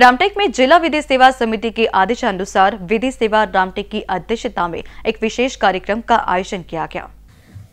रामटेक में जिला विधि सेवा समिति के आदेश अनुसार विधि सेवा रामटेक की अध्यक्षता में एक विशेष कार्यक्रम का आयोजन किया गया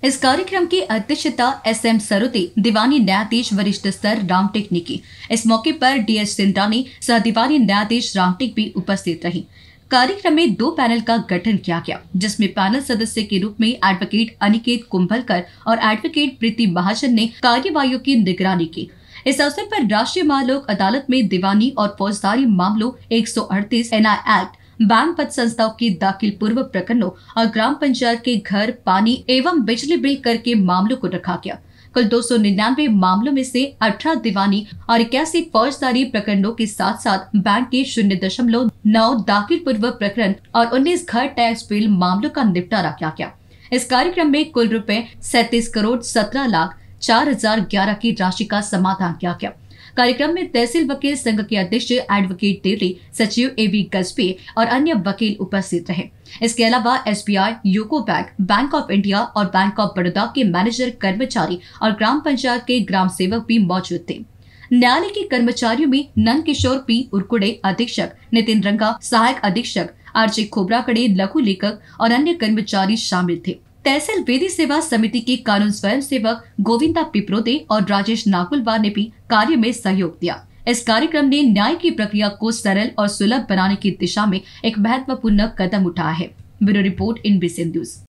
इस कार्यक्रम की अध्यक्षता एस एम सरुति दीवानी न्यायाधीश वरिष्ठ स्तर रामटेक ने की इस मौके पर डी एस सिंद्रानी सह दीवानी न्यायाधीश रामटेक भी उपस्थित रही कार्यक्रम में दो पैनल का गठन किया गया जिसमें पैनल सदस्य के रूप में एडवोकेट अनिकेत कुंभलकर और एडवोकेट प्रीति महाजन ने कार्यवाही की निगरानी की इस अवसर पर राष्ट्रीय महालोक अदालत में दीवानी और फौजदारी मामलों एक सौ अड़तीस एक्ट बैंक पद संस्थाओं के दाखिल पूर्व प्रकरणों और ग्राम पंचायत के घर पानी एवं बिजली बिल कर के मामलों को रखा गया कुल दो सौ निन्यानवे मामलों में से अठारह दीवानी और इक्यासी फौजदारी प्रकरणों के साथ साथ बैंक के शून्य दशमलव नौ दाखिल पूर्व प्रकरण और उन्नीस घर टैक्स बिल मामलों का निपटारा किया गया इस कार्यक्रम में कुल रुपए सैतीस करोड़ सत्रह लाख चार की राशि का समाधान किया गया कार्यक्रम में तहसील वकील संघ के अध्यक्ष एडवोकेट डेली सचिव ए बी गजबे और अन्य वकील उपस्थित रहे इसके अलावा S B I UCO bank bank of India और बैंक ऑफ बड़ौदा के मैनेजर कर्मचारी और ग्राम पंचायत के ग्राम सेवक भी मौजूद थे न्यायालय के कर्मचारियों में नंद किशोर पी उर्कुडे अधीक्षक नितिन रंगा सहायक अधीक्षक आरजे खोबराकड़े लघु लेखक और अन्य कर्मचारी शामिल थे तहसील विधि सेवा समिति के कानून स्वयं सेवक गोविंदा पिपरोदे और राजेश नाकुलवा ने भी कार्य में सहयोग दिया इस कार्यक्रम ने न्याय की प्रक्रिया को सरल और सुलभ बनाने की दिशा में एक महत्वपूर्ण कदम उठाया है bureau report in B C news